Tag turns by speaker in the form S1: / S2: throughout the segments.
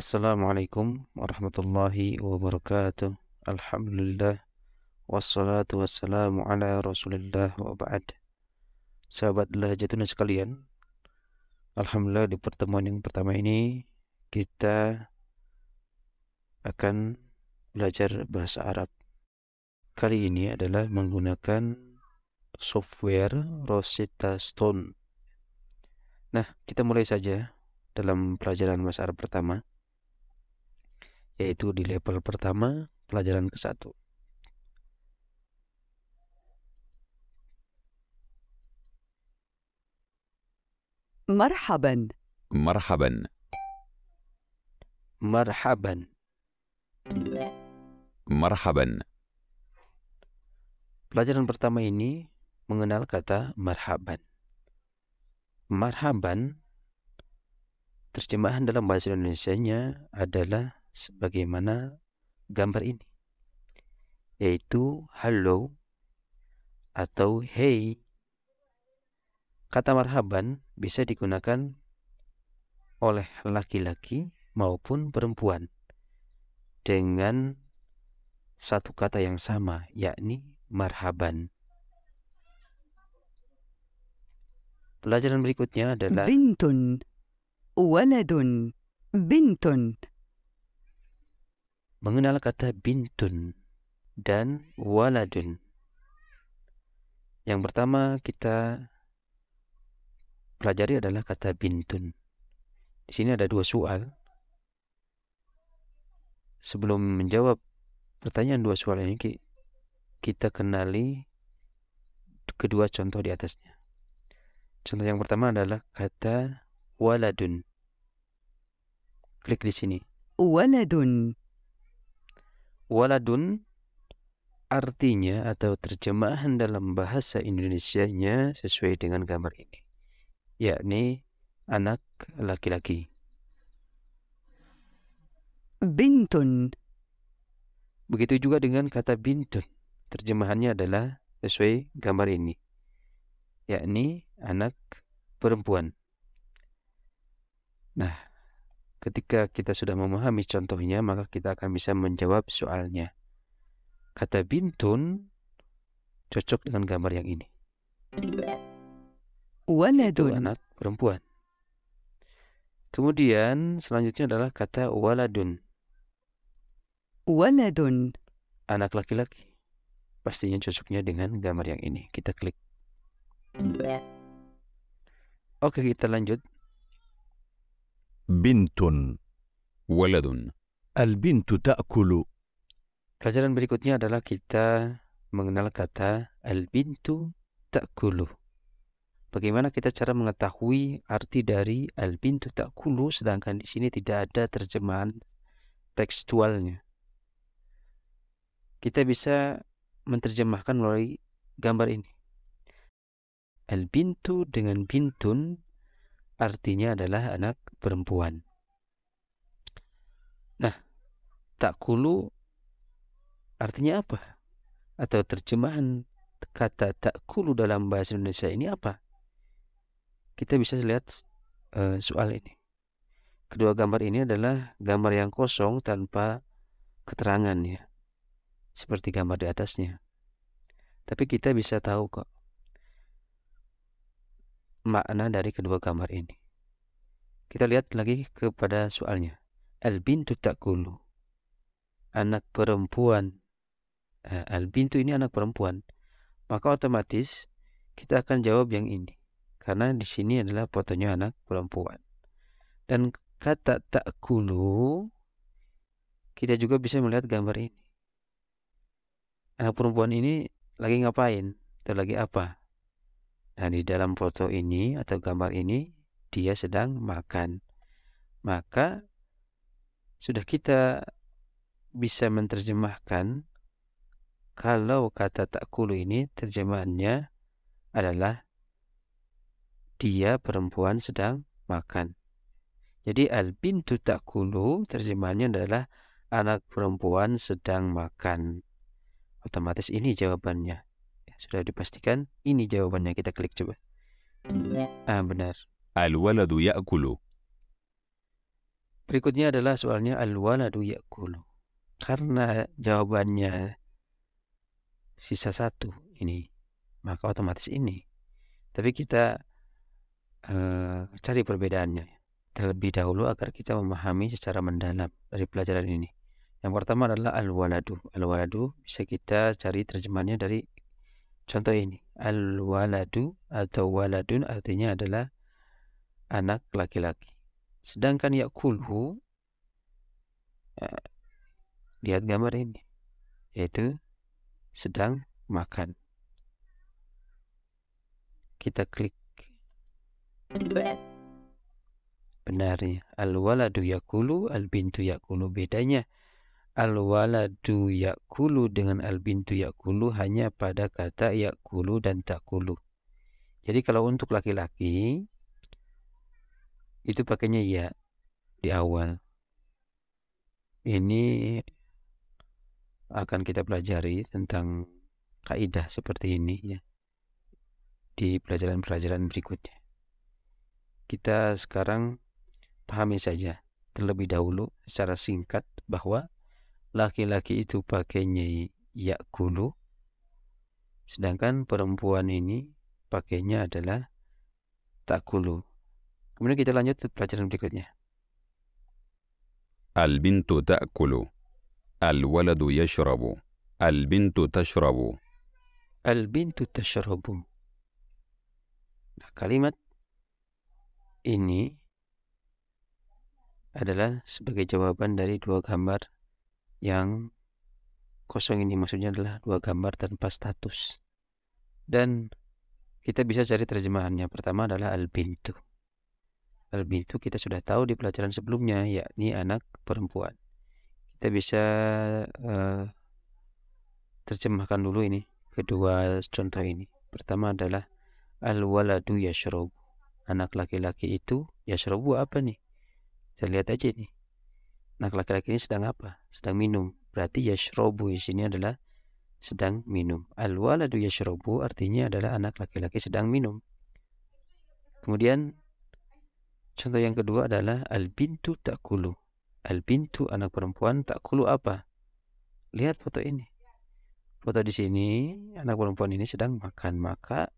S1: Assalamualaikum warahmatullahi wabarakatuh. Alhamdulillah. Wassalatu wassalamu ala rasulillah wa ba'd. Sahabat lahjatuna sekalian. Alhamdulillah di pertemuan yang pertama ini kita akan belajar bahasa Arab. Kali ini adalah menggunakan software Rosetta Stone. Nah, kita mulai saja dalam pelajaran bahasa Arab pertama yaitu di level pertama pelajaran ke-1. Marhaban. Marhaban. Marhaban. Marhaban. Pelajaran pertama ini mengenal kata marhaban. Marhaban terjemahan dalam bahasa Indonesianya adalah sebagaimana gambar ini yaitu halo atau hey. Kata marhaban bisa digunakan oleh laki-laki maupun perempuan dengan satu kata yang sama yakni marhaban. Pelajaran berikutnya adalah bintun waladun bintun mengenal kata bintun dan waladun. Yang pertama kita pelajari adalah kata bintun. Di sini ada dua soal. Sebelum menjawab pertanyaan dua soal ini, kita kenali kedua contoh di atasnya. Contoh yang pertama adalah kata waladun. Klik di sini. Waladun Waladun artinya atau terjemahan dalam bahasa Indonesianya sesuai dengan gambar ini, yakni anak laki-laki. Bintun. Begitu juga dengan kata bintun. Terjemahannya adalah sesuai gambar ini, yakni anak perempuan. Nah, Ketika kita sudah memahami contohnya, maka kita akan bisa menjawab soalnya. Kata bintun cocok dengan gambar yang ini. Waladun. Itu anak perempuan. Kemudian selanjutnya adalah kata waladun. Waladun. Anak laki-laki. Pastinya cocoknya dengan gambar yang ini. Kita klik. Oke, kita lanjut. بنت ولد البنت تأكل Pelajaran berikutnya adalah kita mengenal kata al-bintu ta'kulu. Bagaimana kita cara mengetahui arti dari al-bintu ta'kulu sedangkan di sini tidak ada terjemahan tekstualnya. Kita bisa menerjemahkan melalui gambar ini. Al-bintu dengan bintun artinya adalah anak perempuan. Nah, tak kulu artinya apa? Atau terjemahan kata tak kulu dalam bahasa Indonesia ini apa? Kita bisa lihat uh, soal ini. Kedua gambar ini adalah gambar yang kosong tanpa keterangan ya. Seperti gambar di atasnya. Tapi kita bisa tahu kok makna dari kedua gambar ini. Kita lihat lagi kepada soalnya. Al bintu takulu. Anak perempuan. Eh, al bintu ini anak perempuan. Maka otomatis kita akan jawab yang ini. Karena di sini adalah fotonya anak perempuan. Dan kata takulu kita juga bisa melihat gambar ini. Anak perempuan ini lagi ngapain? Atau lagi apa? Nah, di dalam foto ini atau gambar ini, dia sedang makan. Maka, sudah kita bisa menerjemahkan kalau kata takulu ini terjemahannya adalah dia perempuan sedang makan. Jadi al-bintu takulu terjemahannya adalah anak perempuan sedang makan. Otomatis ini jawabannya. Sudah dipastikan? Ini jawabannya. Kita klik coba. Ah, benar. Al-waladu ya'kulu. Berikutnya adalah soalnya al-waladu ya'kulu. Karena jawabannya sisa satu ini, maka otomatis ini. Tapi kita uh, cari perbedaannya terlebih dahulu agar kita memahami secara mendalam dari pelajaran ini. Yang pertama adalah al-waladu. Al-waladu bisa kita cari terjemahannya dari Contoh ini, al-waladu atau waladun artinya adalah anak laki-laki. Sedangkan yakulhu eh, lihat gambar ini yaitu sedang makan. Kita klik. Benar ya. Al-waladu yakulu, al-bintu yakulu. Bedanya al-waladu yakulu dengan al-bintu yakulu hanya pada kata yakulu dan takulu. Jadi kalau untuk laki-laki itu pakainya ya di awal. Ini akan kita pelajari tentang kaidah seperti ini ya di pelajaran-pelajaran berikutnya. Kita sekarang pahami saja terlebih dahulu secara singkat bahwa laki-laki itu pakainya yakulu sedangkan perempuan ini pakainya adalah takulu. Kemudian kita lanjut ke pelajaran berikutnya. Al-bintu ta'kulu. Al-waladu yashrabu. Al-bintu tashrabu. Al-bintu tashrabu. Nah, kalimat ini adalah sebagai jawaban dari dua gambar yang kosong ini maksudnya adalah dua gambar tanpa status dan kita bisa cari terjemahannya pertama adalah al-bintu al-bintu kita sudah tahu di pelajaran sebelumnya yakni anak perempuan kita bisa uh, terjemahkan dulu ini kedua contoh ini pertama adalah al-waladu yashrobu anak laki-laki itu yashrobu apa nih kita lihat aja nih Nah, laki-laki ini sedang apa? Sedang minum. Berarti yashrobu di sini adalah sedang minum. Al-waladu yashrobu artinya adalah anak laki-laki sedang minum. Kemudian contoh yang kedua adalah albintu bintu takulu. al anak perempuan takulu apa? Lihat foto ini. Foto di sini anak perempuan ini sedang makan, maka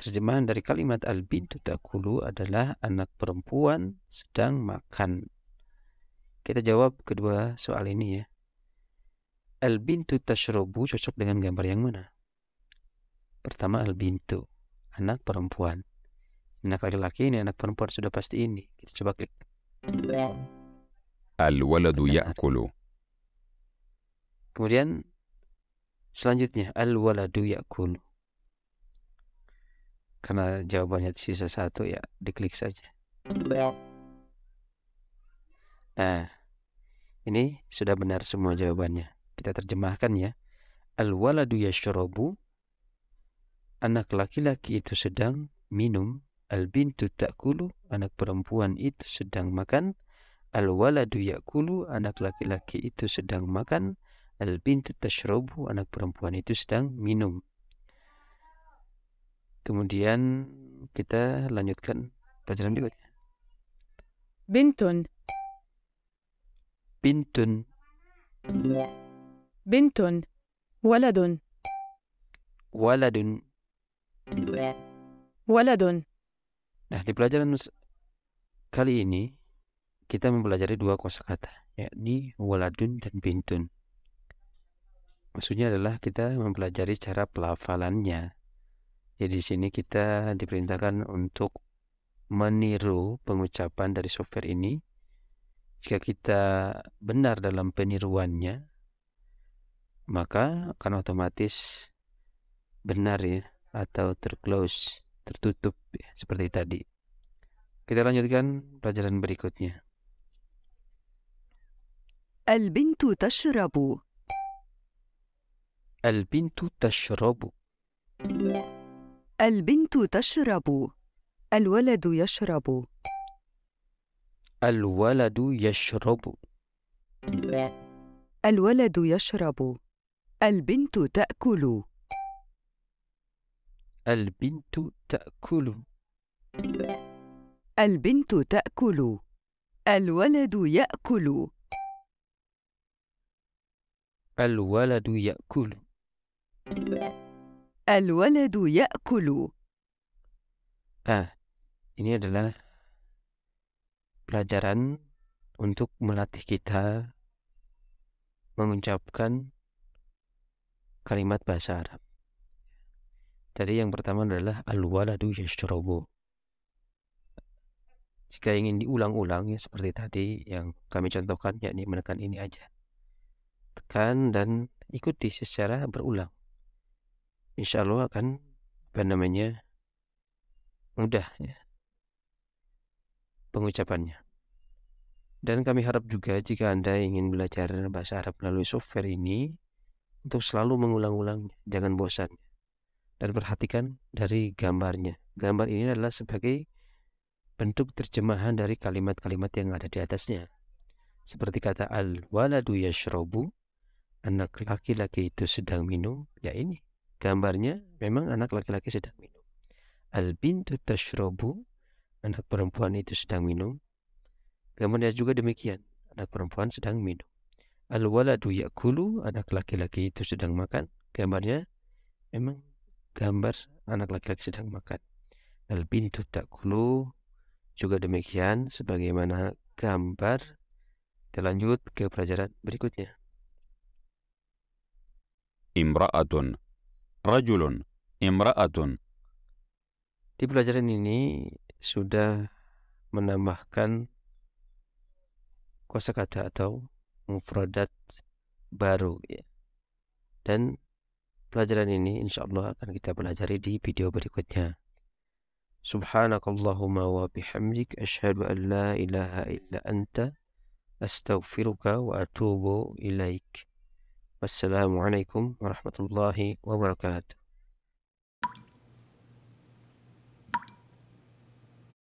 S1: terjemahan dari kalimat albintu bintu takulu adalah anak perempuan sedang makan. Kita jawab kedua soal ini ya. Al-bintu tashrobu cocok dengan gambar yang mana? Pertama al-bintu, anak perempuan. Anak laki-laki ini anak perempuan sudah pasti ini. Kita coba klik. Al-waladu ya'kulu. Kemudian selanjutnya al-waladu ya'kulu. Karena jawabannya sisa satu ya diklik saja. Nah, ini sudah benar semua jawabannya. Kita terjemahkan ya. Al-waladu yashrobu. Anak laki-laki itu sedang minum. Al-bintu ta'kulu. Anak perempuan itu sedang makan. Al-waladu yakulu. Anak laki-laki itu sedang makan. Al-bintu tashrobu. Anak perempuan itu sedang minum. Kemudian kita lanjutkan pelajaran berikutnya. Bintun Bintun, bintun, ولد ولد ولد Nah, di pelajaran kali ini kita mempelajari dua kosa kata yakni waladun dan bintun. Maksudnya adalah kita mempelajari cara pelafalannya. Jadi ya, di sini kita diperintahkan untuk meniru pengucapan dari software ini jika kita benar dalam peniruannya, maka akan otomatis benar ya atau terclose, tertutup ya, seperti tadi. Kita lanjutkan pelajaran berikutnya. Al al bintu bintu tashrabu al bintu tashrabu al waladu yashrabu الولد يشرب الولد يشرب البنت تأكل البنت تأكل البنت تأكل الولد يأكل الولد يأكل الولد يأكل ah ini adalah pelajaran untuk melatih kita mengucapkan kalimat bahasa Arab. Jadi yang pertama adalah al-waladu yashrabu. Jika ingin diulang-ulang ya seperti tadi yang kami contohkan yakni menekan ini aja. Tekan dan ikuti secara berulang. Insya Allah akan apa namanya mudah ya pengucapannya. Dan kami harap juga jika Anda ingin belajar bahasa Arab melalui software ini, untuk selalu mengulang-ulangnya, jangan bosan. Dan perhatikan dari gambarnya. Gambar ini adalah sebagai bentuk terjemahan dari kalimat-kalimat yang ada di atasnya. Seperti kata al-waladu yashrobu, anak laki-laki itu sedang minum, ya ini. Gambarnya memang anak laki-laki sedang minum. Al-bintu tashrobu, anak perempuan itu sedang minum. Kemudian juga demikian, anak perempuan sedang minum. Al-waladu yakulu, anak laki-laki itu sedang makan. Gambarnya memang gambar anak laki-laki sedang makan. Al-bintu takulu, juga demikian sebagaimana gambar. Telanjut ke pelajaran berikutnya. Imra'atun, rajulun, imra'atun. Di pelajaran ini sudah menambahkan kata atau mufradat baru ya. Dan pelajaran ini insya Allah akan kita pelajari di video berikutnya. Subhanakallahumma wa bihamdik ashhadu an la ilaha illa anta astaghfiruka wa atubu ilaik. Wassalamualaikum warahmatullahi wabarakatuh.